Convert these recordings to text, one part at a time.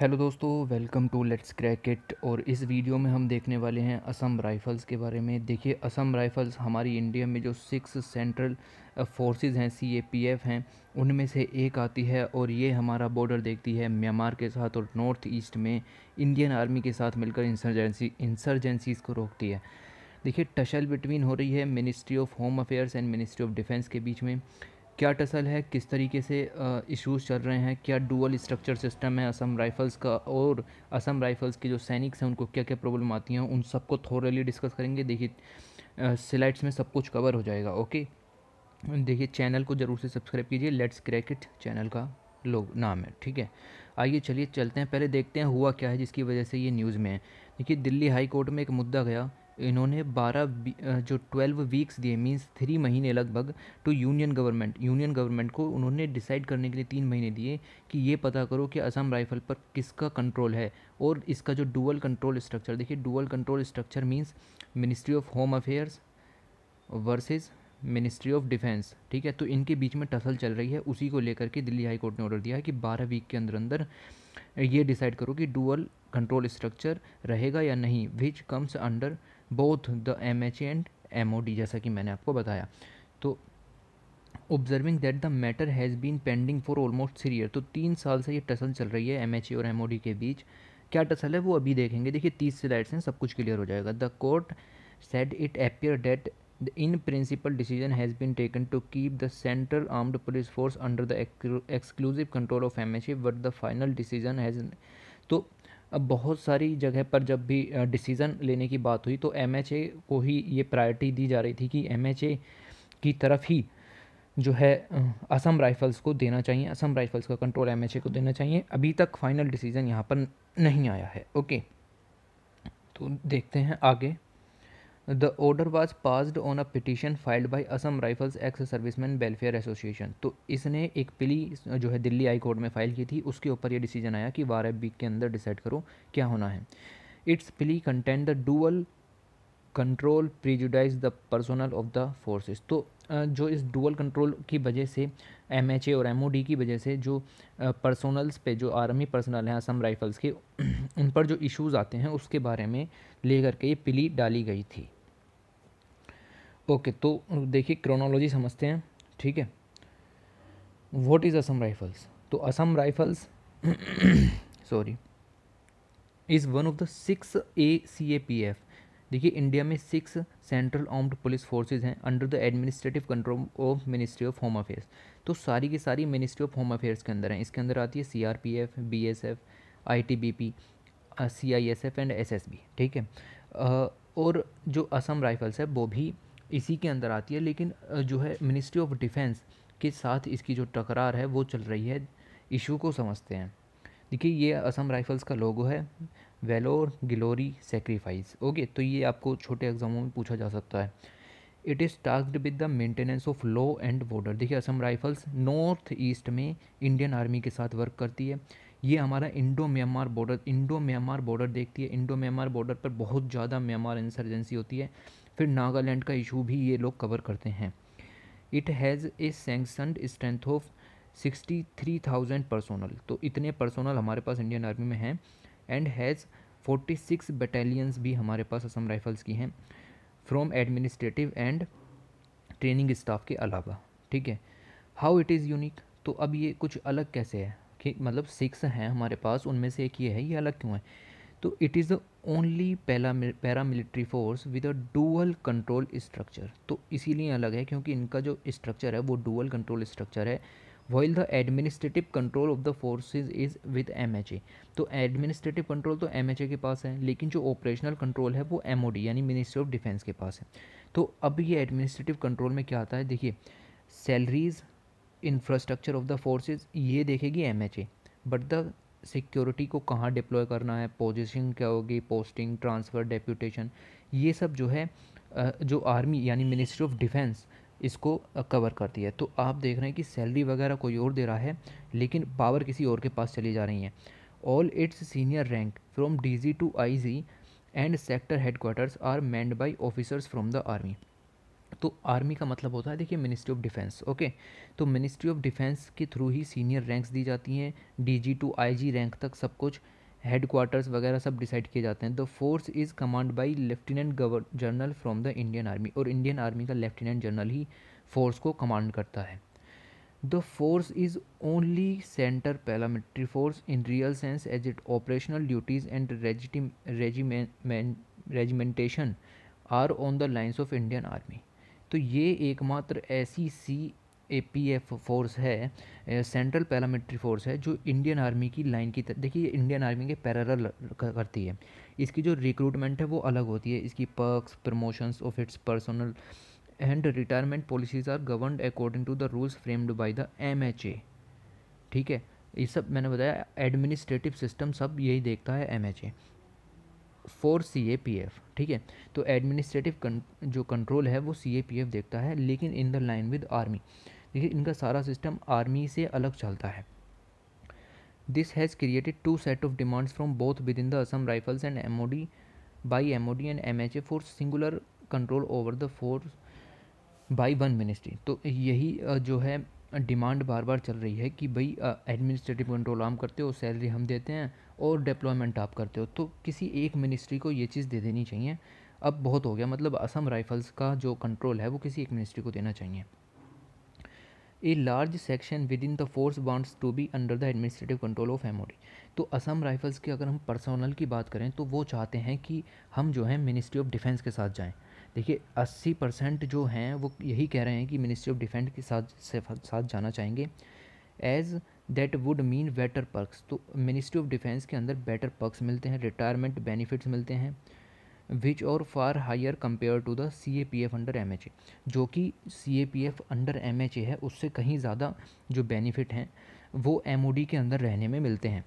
Hello दोस्तों welcome to let's क्रैकेट और इस वीडियो में हम देखने वाले हैं असम राइफ़ल्स के बारे में देखिए असम राइफ़ल्स हमारी इंडिया में जो सिक्स सेंट्रल फोर्सेस हैं सीएपीएफ हैं उनमें से एक आती है और ये हमारा बॉर्डर देखती है म्यांमार के साथ और नॉर्थ ईस्ट में इंडियन आर्मी के साथ मिलकर इंसर्जेंसी इंसर्जेंसीज़ को रोकती है देखिए टशल बिटवीन हो रही है ministry of home affairs and ministry of defence के बीच में क्या टसल है किस तरीके से इश्यूज़ चल रहे हैं क्या डुअल स्ट्रक्चर सिस्टम है असम राइफ़ल्स का और असम राइफ़ल्स के जो सैनिक्स हैं उनको क्या क्या प्रॉब्लम आती हैं उन सबको थोरली डिस्कस करेंगे देखिए स्लाइड्स में सब कुछ कवर हो जाएगा ओके देखिए चैनल को ज़रूर से सब्सक्राइब कीजिए लेट्स क्रैकेट चैनल का लोग नाम है ठीक है आइए चलिए चलते हैं पहले देखते हैं हुआ क्या है जिसकी वजह से ये न्यूज़ में है देखिए दिल्ली हाई कोर्ट में एक मुद्दा गया इन्होंने 12 जो 12 वीक्स दिए मींस थ्री महीने लगभग to union government union government को उन्होंने डिसाइड करने के लिए तीन महीने दिए कि ये पता करो कि असम राइफल पर किसका कंट्रोल है और इसका जो डुअल कंट्रोल स्ट्रक्चर देखिए dual control structure means ministry of home affairs versus ministry of defence ठीक है तो इनके बीच में टसल चल रही है उसी को लेकर के दिल्ली हाई कोर्ट ने ऑर्डर दिया है कि बारह वीक के अंदर अंदर ये डिसाइड करो कि डुअल कंट्रोल स्ट्रक्चर रहेगा या नहीं which comes under both the M H and M O D जैसा कि मैंने आपको बताया तो observing that the matter has been pending for almost three year तो तीन साल से ये टसल चल रही है एम एच ए और एम ओ डी के बीच क्या टसल है वो अभी देखेंगे देखिए तीस स्लाइड्स हैं सब कुछ क्लियर हो जाएगा the court set it appear date the in principle decision has been taken to keep the central armed police force under the exclusive control of M H A but the final decision has तो अब बहुत सारी जगह पर जब भी decision लेने की बात हुई तो एम को ही ये प्रायोरिटी दी जा रही थी कि एम की तरफ ही जो है असम राइफ़ल्स को देना चाहिए असम राइफ़ल्स का कंट्रोल एम को देना चाहिए अभी तक फाइनल डिसीज़न यहाँ पर नहीं आया है ओके तो देखते हैं आगे the order was passed on a petition filed by Assam rifles ex serviceman welfare association तो इसने एक पिली जो है दिल्ली हाई कोर्ट में फाइल की थी उसके ऊपर ये डिसीजन आया कि बारह वीक के अंदर डिसाइड करो क्या होना है its PIL content the dual control prejudice the personnel of the forces तो जो इस डुअल कंट्रोल की वजह से एम एच ए और एम ओ डी की वजह से जो पर्सोनल्स पे जो आर्मी पर्सनल हैं असम राइफल्स के उन पर जो इश्यूज़ आते हैं उसके बारे में लेकर के ये पिली डाली गई थी ओके तो देखिए क्रोनोलॉजी समझते हैं ठीक है वॉट इज़ असम राइफल्स तो Assam rifles sorry is one of the six C A A P एफ़ देखिए इंडिया में six central armed police forces हैं under the administrative control of ministry of home affairs तो सारी की सारी मिनिस्ट्री ऑफ होम अफेयर्स के अंदर हैं इसके अंदर आती है C R P F B S F I T B P C I S F and S S B ठीक है और जो असम राइफल्स है वो भी इसी के अंदर आती है लेकिन जो है मिनिस्ट्री ऑफ डिफेंस के साथ इसकी जो टकरार है वो चल रही है इशू को समझते हैं देखिए ये असम राइफल्स का लोगो है वेलोर गिलोरी सेक्रीफाइस ओके तो ये आपको छोटे एग्जामों में पूछा जा सकता है it is tasked with the maintenance of law and border देखिए असम राइफल्स नॉर्थ ईस्ट में इंडियन आर्मी के साथ वर्क करती है ये हमारा Indo Myanmar border Indo Myanmar border देखती है इंडो म्यांमार बॉर्डर पर बहुत ज़्यादा म्यांमार इंसर्जेंसी होती है फिर नागालैंड का इशू भी ये लोग कवर करते हैं it has a sanctioned strength of sixty three thousand personnel तो इतने पर्सोनल हमारे पास इंडियन आर्मी में हैं and has forty six battalions भी हमारे पास असम राइफल्स की हैं from administrative and training staff के अलावा ठीक है हाउ इट इज़ यूनिक तो अब ये कुछ अलग कैसे है कि मतलब सिक्स हैं हमारे पास उनमें से एक ये है ये अलग क्यों है तो it is the only paramilitary force with a dual control structure तो इसीलिए अलग है क्योंकि इनका जो स्ट्रक्चर है वो डूअल कंट्रोल स्ट्रक्चर है while the administrative control of the forces is with M तो एडमिनिस्ट्रेटिव कंट्रोल तो एम के पास है लेकिन जो ऑपरेशनल कंट्रोल है वो एम यानी मिनिस्ट्री ऑफ डिफेंस के पास है तो अब ये एडमिनिस्ट्रेटिव कंट्रोल में क्या आता है देखिए salaries infrastructure of the forces ये देखेगी एम बट द सिक्योरिटी को कहाँ डिप्लॉय करना है पोजिशन क्या होगी पोस्टिंग ट्रांसफ़र डेप्यूटेशन ये सब जो है जो आर्मी यानी मिनिस्ट्री ऑफ डिफेंस इसको कवर करती है तो आप देख रहे हैं कि सैलरी वगैरह कोई और दे रहा है लेकिन पावर किसी और के पास चली जा रही है all its senior rank from G to G and sector headquarters are manned by officers from the army तो आर्मी का मतलब होता है देखिए मिनिस्ट्री ऑफ डिफेंस ओके तो मिनिस्ट्री ऑफ डिफेंस के थ्रू ही सीनियर रैंक्स दी जाती हैं डीजी टू आईजी रैंक तक सब कुछ हेड क्वार्टर्स वगैरह सब डिसाइड किए जाते हैं the force is command by lieutenant govern general from the Indian army और इंडियन आर्मी का लेफ्टिनेंट जनरल ही फोर्स को कमांड करता है the force is only centre paramilitary force in real sense as it operational duties and regimentation are on the lines of Indian army तो ये एकमात्र ऐसी सी ए पी एफ फोर्स है central paramilitary force है जो Indian army की line की देखिए इंडियन आर्मी के पैरल करती है इसकी जो रिक्रूटमेंट है वो अलग होती है इसकी perks promotions of its personnel and retirement policies are governed according to the rules framed by the M H A ठीक है ये सब मैंने बताया एडमिनिस्ट्रेटिव सिस्टम सब यही देखता है M H A for C A P F ठीक है तो एडमिनिस्ट्रेटिव जो कंट्रोल है वो सी ए पी एफ देखता है लेकिन in the line with army देखिए इनका सारा सिस्टम आर्मी से अलग चलता है this has created two set of demands from both within the Assam rifles and M O D by M O D and M H A for singular control over the force by one ministry तो यही जो है demand बार बार चल रही है कि भाई administrative control हम करते हो सैलरी हम देते हैं और डिप्लॉयमेंट आप करते हो तो किसी एक मिनिस्ट्री को ये चीज़ दे देनी चाहिए अब बहुत हो गया मतलब असम राइफल्स का जो कंट्रोल है वो किसी एक मिनिस्ट्री को देना चाहिए a large section within the force bounds to be under the administrative control of MOD तो असम राइफल्स की अगर हम पर्सनल की बात करें तो वो चाहते हैं कि हम जो है मिनिस्ट्री ऑफ डिफेंस के साथ जाएं देखिए 80 परसेंट जो हैं वो यही कह रहे हैं कि मिनिस्ट्री ऑफ डिफेंस के साथ साथ जाना चाहेंगे as that would mean better perks तो मिनिस्ट्री ऑफ डिफेंस के अंदर बेटर पर्क्स मिलते हैं रिटायरमेंट बेनिफिट्स मिलते हैं which are far higher compare to the C A P F under M H A जो कि C A P F under M H A है उससे कहीं ज़्यादा जो बेनिफिट हैं वो एम ओ डी के अंदर रहने में मिलते हैं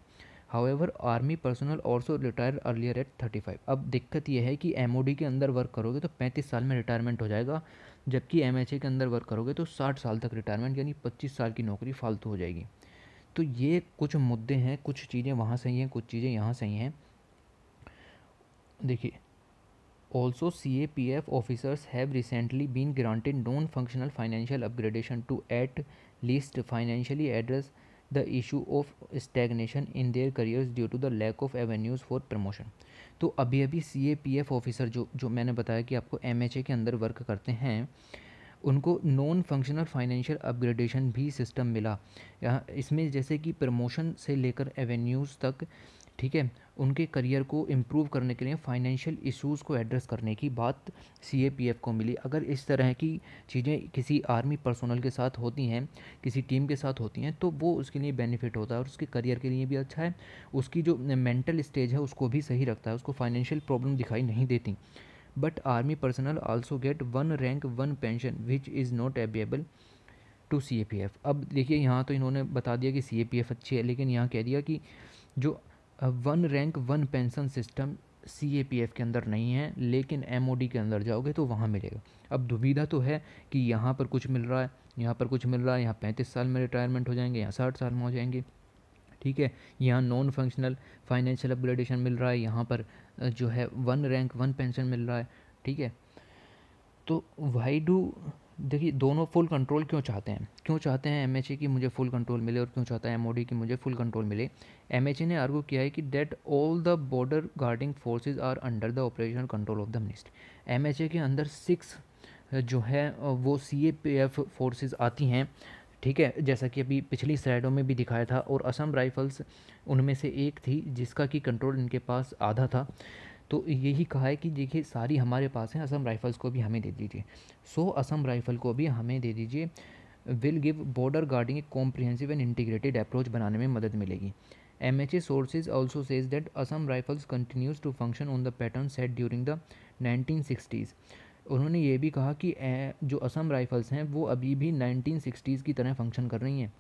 however army personnel also retire earlier at thirty five अब दिक्कत यह है कि एम ओ डी के अंदर वर्क करोगे तो पैंतीस साल में रिटायरमेंट हो जाएगा जबकि एम एच ए के अंदर वर्क करोगे तो साठ साल तक रिटायरमेंट यानी पच्चीस साल की नौकरी फालतू हो जाएगी तो ये कुछ मुद्दे हैं कुछ चीज़ें वहाँ सही हैं कुछ चीज़ें यहाँ सही हैं देखिए Also, CAPF officers have recently been granted non functional financial upgradation to at least financially address the issue of stagnation in their careers due to the lack of avenues for promotion. तो अभी अभी C ए P F officer जो जो मैंने बताया कि आपको M H ए के अंदर वर्क करते हैं उनको नॉन फंक्शनल फाइनेंशियल अपग्रेडेशन भी सिस्टम मिला यहाँ इसमें जैसे कि प्रमोशन से लेकर एवेन्यूज़ तक ठीक है उनके करियर को इम्प्रूव करने के लिए फाइनेंशियल इश्यूज़ को एड्रेस करने की बात सीएपीएफ को मिली अगर इस तरह की चीज़ें किसी आर्मी पर्सनल के साथ होती हैं किसी टीम के साथ होती हैं तो वो उसके लिए बेनिफिट होता है और उसके करियर के लिए भी अच्छा है उसकी जो मेंटल स्टेज है उसको भी सही रखता है उसको फाइनेंशियल प्रॉब्लम दिखाई नहीं देती but army personnel also get one rank one pension which is not available to C A P F अब देखिए यहाँ तो इन्होंने बता दिया कि सी ए पी एफ़ अच्छी है लेकिन यहाँ कह दिया कि जो one rank one pension system C A P F के अंदर नहीं है लेकिन एम ओ डी के अंदर जाओगे तो वहाँ मिलेगा अब दुविधा तो है कि यहाँ पर कुछ मिल रहा है यहाँ पर कुछ मिल रहा है यहाँ पैंतीस साल में रिटायरमेंट हो जाएंगे यहाँ साठ साल में हो जाएंगे ठीक है यहाँ नॉन फंक्शनल फाइनेंशियल अपग्रेडेशन मिल रहा है यहाँ पर जो है वन रैंक वन पेंशन मिल रहा है ठीक है तो वाई डू देखिए दोनों फुल कंट्रोल क्यों चाहते हैं क्यों चाहते हैं एम की मुझे फुल कंट्रोल मिले और क्यों चाहता है एम की मुझे फुल कंट्रोल मिले एम ने आर्गू किया है कि that all the border guarding forces are under the operation control of the ministry M के अंदर सिक्स जो है वो सी ए पी एफ फोर्सेज आती हैं ठीक है जैसा कि अभी पिछली स्लाइडों में भी दिखाया था और असम राइफल्स उनमें से एक थी जिसका कि कंट्रोल इनके पास आधा था तो यही कहा है कि देखिए सारी हमारे पास हैं असम राइफल्स को भी हमें दे दीजिए सो असम राइफल को भी हमें दे दीजिए विल गिव बॉर्डर गार्डिंग एक कॉम्प्रिहेंसिव एंड इंटीग्रेटेड अप्रोच बनाने में मदद मिलेगी M H A sources also says that Assam rifles continues to function on the pattern set during the nineteen sixties उन्होंने ये भी कहा कि जो असम राइफ़ल्स हैं वो अभी भी सिक्सटीज़ की तरह फंक्शन कर रही हैं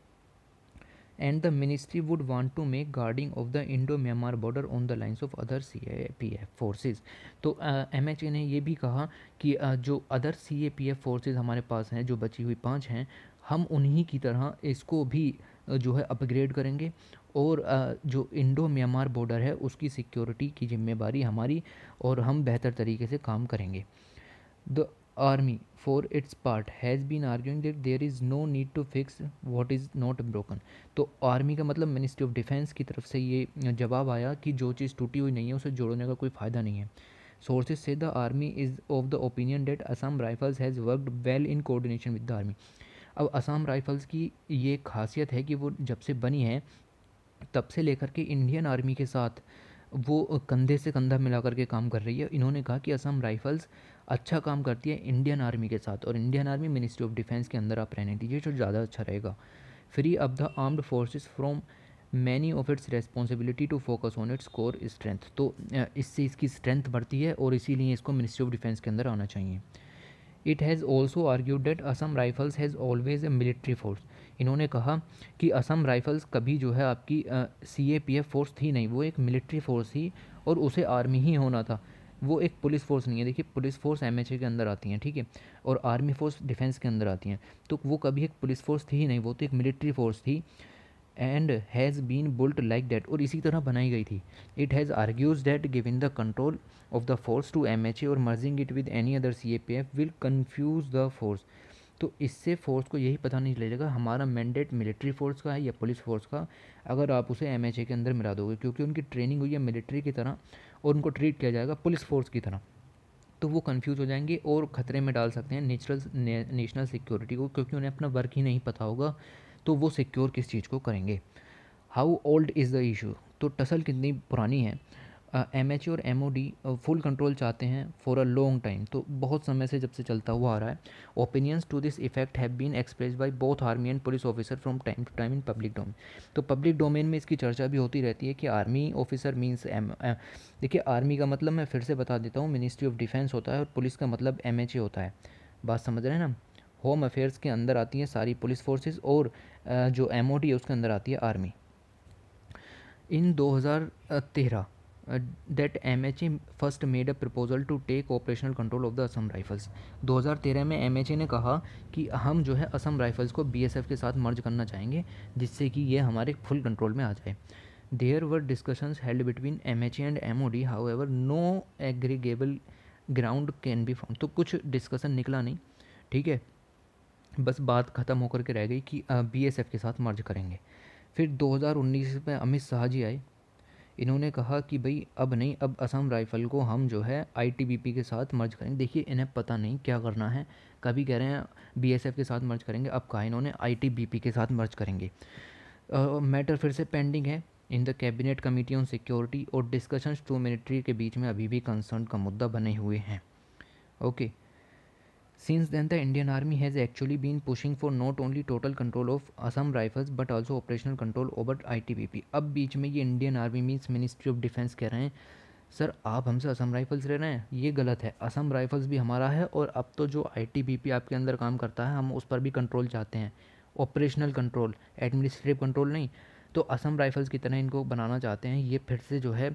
and the ministry would want to make guarding of the Indo Myanmar border on the lines of other C A P F forces तो एम एच ए ने यह भी कहा कि uh, जो अदर सी ए पी एफ फोर्सेज हमारे पास हैं जो बची हुई पाँच हैं हम उन्हीं की तरह इसको भी uh, जो है अपग्रेड करेंगे और uh, जो इंडो म्यांमार बॉर्डर है उसकी सिक्योरिटी की जिम्मेदारी हमारी और हम बेहतर तरीके से काम करेंगे the army for its part has been arguing that there is no need to fix what is not broken तो आर्मी का मतलब मिनिस्ट्री ऑफ डिफेंस की तरफ से ये जवाब आया कि जो चीज़ टूटी हुई नहीं है उसे जोड़ने का कोई फ़ायदा नहीं है सोर्सेज से the army is of the opinion that Assam rifles has worked well in coordination with the army अब असम राइफल्स की ये खासियत है कि वो जब से बनी है तब से लेकर के इंडियन आर्मी के साथ वो कंधे से कंधा मिला करके काम कर रही है इन्होंने कहा कि असम राइफल्स अच्छा काम करती है इंडियन आर्मी के साथ और Indian army ministry of defence के अंदर आप रहने दीजिए जो ज़्यादा अच्छा रहेगा free up the armed forces from many of its responsibility to focus on its core strength तो इससे इसकी स्ट्रेंथ बढ़ती है और इसीलिए इसको मिनिस्ट्री ऑफ डिफेंस के अंदर आना चाहिए it has also argued that Assam rifles has always a military force इन्होंने कहा कि असम राइफल्स कभी जो है आपकी सी ए पी एफ फोर्स थी नहीं वो एक मिलिट्री फोर्स थी और उसे आर्मी ही होना था वो एक पुलिस फोर्स नहीं है देखिए पुलिस फोर्स एम के अंदर आती हैं ठीक है थीके? और आर्मी फोर्स डिफेंस के अंदर आती हैं तो वो कभी एक पुलिस फोर्स थी ही नहीं वो तो एक मिलिट्री फोर्स थी and has been built like that और इसी तरह बनाई गई थी it has argues that given the control of the force to M H A और merging it with any other C A P F will confuse the force तो इससे force को यही पता नहीं चलेगा हमारा मैंडेट मिलिट्री फोर्स का है या पुलिस फोर्स का अगर आप उसे एम एच ए के अंदर मिला दोगे क्योंकि उनकी ट्रेनिंग हुई है मिलिट्री की तरह और उनको ट्रीट किया जाएगा पुलिस फोर्स की तरह तो वो कंफ्यूज हो जाएंगे और ख़तरे में डाल सकते हैं नेचुरल नेशनल सिक्योरिटी को क्योंकि उन्हें अपना वर्क ही नहीं पता होगा तो वो सिक्योर किस चीज़ को करेंगे how old is the issue तो टसल कितनी पुरानी है एम एच और M O D full control चाहते हैं फॉर अ लॉन्ग टाइम तो बहुत समय से जब से चलता हुआ आ रहा है opinions to this effect have been express by both army and police officer from time to time in public domain तो पब्लिक डोमेन में इसकी चर्चा भी होती रहती है कि आर्मी ऑफिसर मीन्स एम देखिए आर्मी का मतलब मैं फिर से बता देता हूँ मिनिस्ट्री ऑफ डिफेंस होता है और पुलिस का मतलब एम एच ए होता है बात समझ रहे हैं ना होम अफेयर्स के अंदर आती हैं सारी पुलिस फोर्सेज और जो एम है उसके अंदर आती है army in 2013 M H MHA first made a proposal to take operational control of the Assam rifles 2013 में ए e ने कहा कि हम जो है असम राइफल्स को एफ के साथ मर्ज करना चाहेंगे जिससे कि ये हमारे फुल कंट्रोल में आ जाए there were discussions held between M H and M O D however no agreeable ground can be found तो कुछ डिस्कशन निकला नहीं ठीक है बस बात ख़त्म होकर के रह गई कि बी एस एफ के साथ मर्ज करेंगे फिर 2019 में अमित शाह जी आए इन्होंने कहा कि भाई अब नहीं अब असम राइफ़ल को हम जो है आईटीबीपी के साथ मर्ज करेंगे देखिए इन्हें पता नहीं क्या करना है कभी कह रहे हैं बीएसएफ के साथ मर्ज करेंगे अब कहा इन्होंने आईटीबीपी के साथ मर्ज करेंगे मैटर फिर से पेंडिंग है in the cabinet committee on security और डिस्कशंस टू मिनिट्री के बीच में अभी भी कंसर्न का मुद्दा बने हुए हैं okay okay. Since then, the Indian Army has actually been pushing for not only total control of Assam Rifles but also operational control over ITBP. अब बीच में ये Indian army means ministry of defence कह रहे हैं sir आप हमसे Assam rifles ले रहे हैं ये गलत है असम राइफल्स भी हमारा है और अब तो जो आईटीबीपी आपके अंदर काम करता है हम उस पर भी कंट्रोल चाहते हैं ऑपरेशनल कंट्रोल एडमिनिस्ट्रेटिव कंट्रोल नहीं तो असम राइफल्स की तरह इनको बनाना चाहते हैं ये फिर से जो है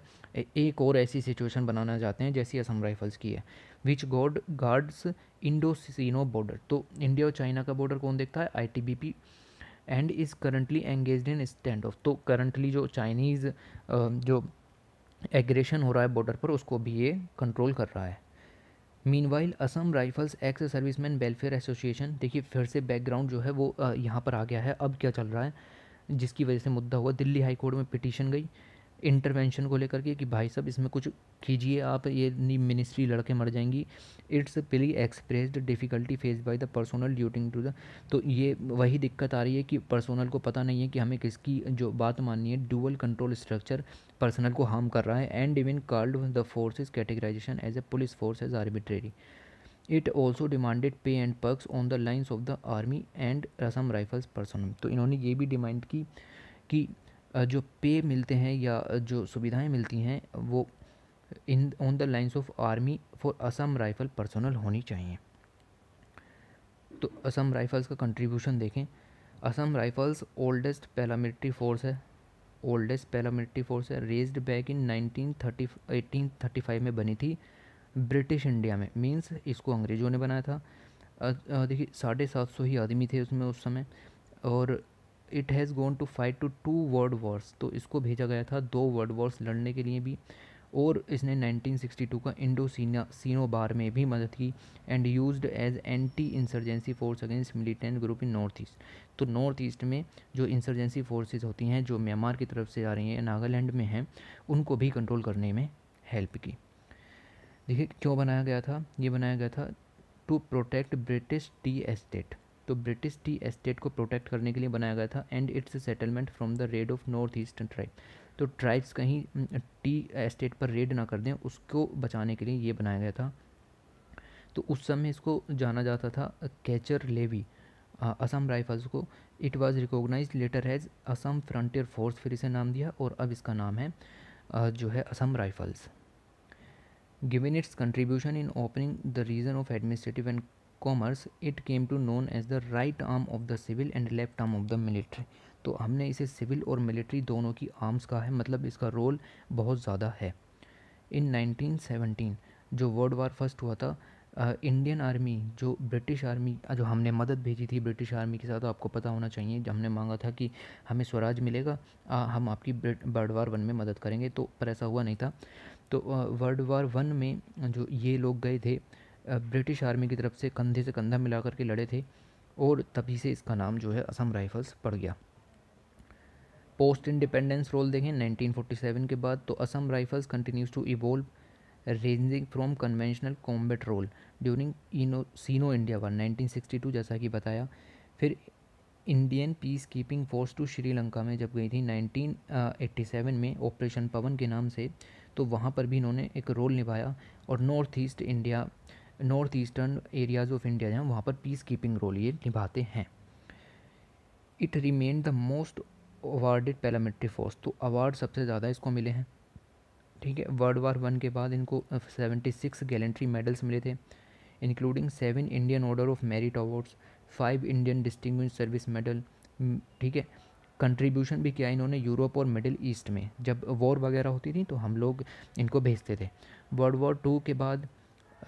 एक और ऐसी सिचुएशन बनाना चाहते हैं जैसी असम राइफल्स की है which god guards Indo Sino border तो इंडिया और चाइना का बॉर्डर कौन देखता है I and is currently engage in stand off तो करंटली जो चाइनीज़ जो एग्रेशन हो रहा है बॉर्डर पर उसको भी ये कंट्रोल कर रहा है meanwhile Assam rifles ex service man welfare association देखिए फिर से बैकग्राउंड जो है वो यहाँ पर आ गया है अब क्या चल रहा है जिसकी वजह से मुद्दा हुआ दिल्ली हाई कोर्ट में पिटीशन गई इंटरवेंशन को लेकर के कि भाई साहब इसमें कुछ कीजिए आप ये मिनिस्ट्री लड़के मर जाएंगी its plea expressed difficulty face by the personnel during to the तो ये वही दिक्कत आ रही है कि पर्सोनल को पता नहीं है कि हमें किसकी जो बात माननी है डुअल कंट्रोल स्ट्रक्चर पर्सनल को हार्म कर रहा है and even called the forces categorisation as a police force as arbitrary it also demanded pay and perks on the lines of the army and Assam rifles personnel तो इन्होंने ये भी demand की कि जो पे मिलते हैं या जो सुविधाएं मिलती हैं वो इन on the lines of army for Assam rifle personnel होनी चाहिए तो असम राइफल्स का कंट्रीब्यूशन देखें Assam rifles oldest paramilitary force है ओल्डेस्ट पैरामिलिट्री फोर्स है रेज्ड बैक इन 1930 1835 में बनी थी ब्रिटिश इंडिया में मींस इसको अंग्रेज़ों ने बनाया था देखिए साढ़े सात सौ ही आदमी थे उसमें उस समय और it has gone to fight to two world wars तो इसको भेजा गया था दो वर्ल्ड वॉर्स लड़ने के लिए भी और इसने 1962 का इंडो सीना सीनो बार में भी मदद की and used as anti insurgency force against militant group in north east तो नॉर्थ ईस्ट में जो इंसर्जेंसी फोर्सेस होती हैं जो म्यांमार की तरफ से आ रही हैं नागालैंड में हैं उनको भी कंट्रोल करने में हेल्प की देखिए क्यों बनाया गया था ये बनाया गया था to protect British tea estate तो ब्रिटिश टी एस्टेट को प्रोटेक्ट करने के लिए बनाया गया था and its settlement from the raid of north eastern tribe तो ट्राइब्स कहीं टी एस्टेट पर रेड ना कर दें उसको बचाने के लिए ये बनाया गया था तो उस समय इसको जाना जाता था कैचर लेवी असम राइफल्स को it was recognise later has Assam frontier force फिर इसे नाम दिया और अब इसका नाम है जो है Assam rifles given its contribution in opening the region of administrative and commerce it came to known as the right arm of the civil and left arm of the military तो हमने इसे सिविल और मिलिट्री दोनों की arms का है मतलब इसका रोल बहुत ज़्यादा है इन 1917 जो वर्ल्ड वार फर्स्ट हुआ था इंडियन आर्मी जो ब्रिटिश आर्मी जो हमने मदद भेजी थी ब्रिटिश आर्मी के साथ आपको पता होना चाहिए जब हमने मांगा था कि हमें स्वराज मिलेगा आ, हम आपकी वर्ल्ड वार वन में मदद करेंगे तो पर ऐसा हुआ नहीं था तो वर्ल्ड वार वन में जो ये लोग गए थे ब्रिटिश आर्मी की तरफ से कंधे से कंधा मिला करके लड़े थे और तभी से इसका नाम जो है असम राइफल्स पड़ गया पोस्ट इंडिपेंडेंस रोल देखें 1947 के बाद तो Assam rifles continues to evolve ranging from conventional combat role during Indo Sino India one 1962 जैसा कि बताया फिर Indian peace keeping force to Sri Lanka में जब गई थी 1987 में ऑपरेशन पवन के नाम से तो वहाँ पर भी इन्होंने एक रोल निभाया और north east India north eastern areas of India हैं वहाँ पर पीस कीपिंग रोल ये निभाते हैं it remain the most awarded paramilitary force तो अवार्ड सबसे ज़्यादा इसको मिले हैं ठीक है वर्ल्ड वार वन के बाद इनको सेवेंटी सिक्स गैलेंट्री मेडल्स मिले थे including seven Indian order of merit awards five Indian distinguished service medal ठीक है कंट्रीब्यूशन भी किया इन्होंने यूरोप और मिडिल ईस्ट में जब वॉर वगैरह होती थी तो हम लोग इनको भेजते थे वर्ल्ड वॉर टू के बाद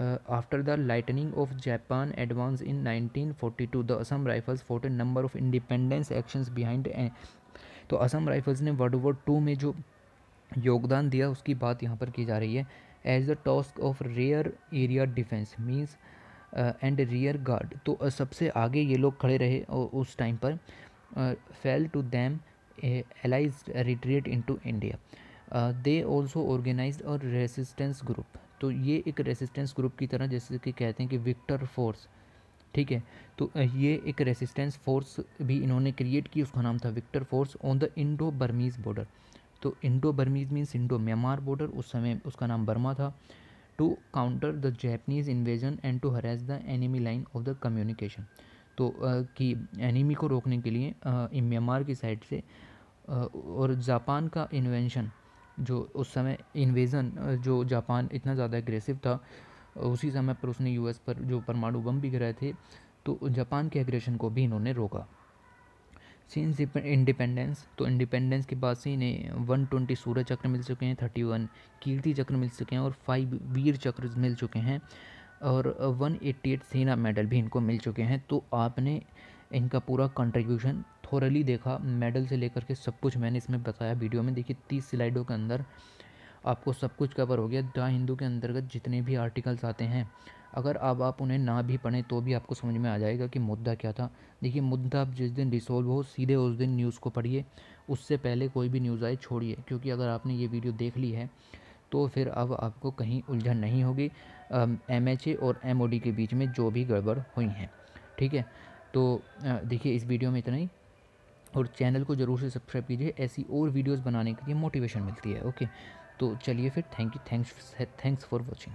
Uh, after the lightening of Japan advance in 1942, the Assam Rifles fought a number of independence actions behind eh, तो असम राइफल्स ने वर्ल्ड वॉर टू में जो योगदान दिया उसकी बात यहाँ पर की जा रही है as the task of rear area defence means and rear guard तो uh, सबसे आगे ये लोग खड़े रहे उस टाइम पर fell to them allies retreat into India they also organise और रेसिस्टेंस ग्रुप तो ये एक रेसिस्टेंस ग्रुप की तरह जैसे कि कहते हैं कि विक्टर फोर्स ठीक है तो ये एक रेसिस्टेंस फोर्स भी इन्होंने क्रिएट की उसका नाम था Victor force on the Indo Burmese border तो Indo Burmese means Indo Myanmar border उस समय उसका नाम बर्मा था to counter the Japanese invasion and to harass the enemy line of the communication तो कि एनिमी को रोकने के लिए म्यांमार की साइड से और जापान का इन्वेंशन जो उस समय इन्वेज़न जो जापान इतना ज़्यादा एग्रेसिव था उसी समय पर उसने यूएस पर जो परमाणु बम भी गिराए थे तो जापान के एग्रेशन को भी इन्होंने रोका सिंस इंडिपेंडेंस तो इंडिपेंडेंस के बाद से इन्हें वन ट्वेंटी सूर्य चक्र मिल चुके हैं थर्टी वन कीर्ति चक्र मिल चुके हैं और फाइव वीर चक्र मिल चुके हैं और one eighty eight Sena medal भी इनको मिल चुके हैं तो आपने इनका पूरा कंट्रीब्यूशन थोरली देखा मेडल से लेकर के सब कुछ मैंने इसमें बताया वीडियो में देखिए तीस स्लाइडों के अंदर आपको सब कुछ कवर हो गया द हिंदू के अंतर्गत जितने भी आर्टिकल्स आते हैं अगर अब आप उन्हें ना भी पढ़ें तो भी आपको समझ में आ जाएगा कि मुद्दा क्या था देखिए मुद्दा आप जिस दिन रिसोल्व हो सीधे उस दिन न्यूज़ को पढ़िए उससे पहले कोई भी न्यूज़ आए छोड़िए क्योंकि अगर आपने ये वीडियो देख ली है तो फिर अब आपको कहीं उलझन नहीं होगी एम एच ए और एम ओ डी के बीच में जो भी गड़बड़ हुई हैं ठीक है तो देखिए इस वीडियो में इतना ही और चैनल को ज़रूर से सब्सक्राइब कीजिए ऐसी और वीडियोस बनाने के लिए मोटिवेशन मिलती है ओके तो चलिए फिर thank you thanks thanks for watching